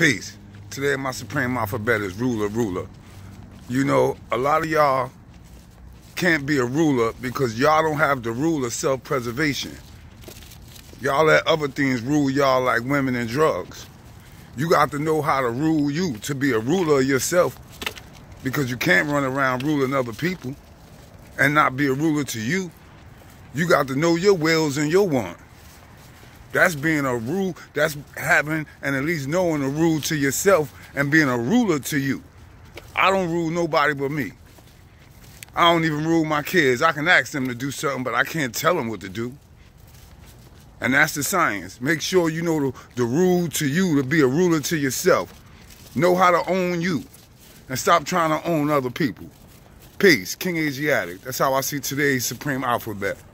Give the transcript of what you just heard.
Peace. Today, my supreme alphabet is ruler, ruler. You know, a lot of y'all can't be a ruler because y'all don't have the rule of self preservation. Y'all let other things rule y'all like women and drugs. You got to know how to rule you to be a ruler yourself because you can't run around ruling other people and not be a ruler to you. You got to know your wills and your wants. That's being a rule. That's having and at least knowing a rule to yourself and being a ruler to you. I don't rule nobody but me. I don't even rule my kids. I can ask them to do something, but I can't tell them what to do. And that's the science. Make sure you know the, the rule to you to be a ruler to yourself. Know how to own you and stop trying to own other people. Peace. King Asiatic. That's how I see today's Supreme Alphabet.